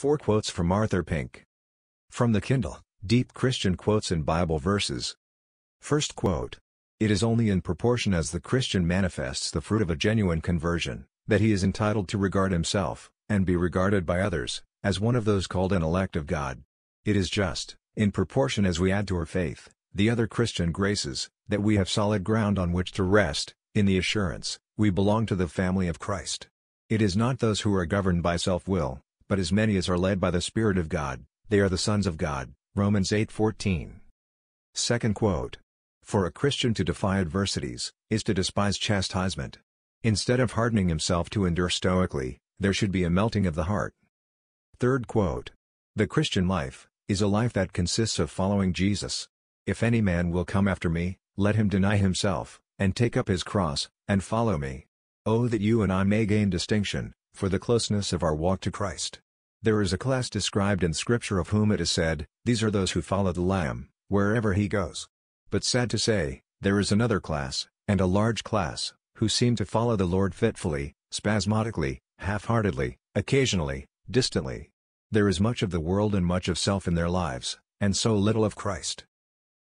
Four quotes from Arthur Pink. From the Kindle, Deep Christian Quotes and Bible Verses. First quote. It is only in proportion as the Christian manifests the fruit of a genuine conversion, that he is entitled to regard himself, and be regarded by others, as one of those called an elect of God. It is just, in proportion as we add to our faith, the other Christian graces, that we have solid ground on which to rest, in the assurance, we belong to the family of Christ. It is not those who are governed by self-will, but as many as are led by the Spirit of God, they are the sons of God. Romans 8:14. Second quote. For a Christian to defy adversities, is to despise chastisement. Instead of hardening himself to endure stoically, there should be a melting of the heart. Third quote. The Christian life, is a life that consists of following Jesus. If any man will come after me, let him deny himself, and take up his cross, and follow me. Oh that you and I may gain distinction, for the closeness of our walk to Christ. There is a class described in Scripture of whom it is said, These are those who follow the Lamb, wherever he goes. But sad to say, there is another class, and a large class, who seem to follow the Lord fitfully, spasmodically, half-heartedly, occasionally, distantly. There is much of the world and much of self in their lives, and so little of Christ.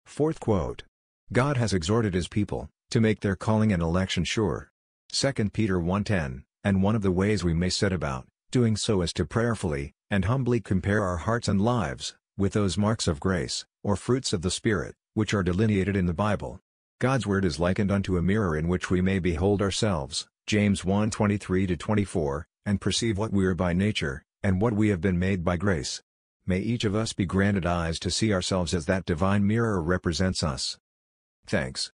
Fourth quote. God has exhorted his people, to make their calling and election sure. 2 Peter 1.10 and one of the ways we may set about doing so is to prayerfully and humbly compare our hearts and lives with those marks of grace, or fruits of the Spirit, which are delineated in the Bible. God's Word is likened unto a mirror in which we may behold ourselves, James 1 23-24, and perceive what we are by nature, and what we have been made by grace. May each of us be granted eyes to see ourselves as that divine mirror represents us. Thanks.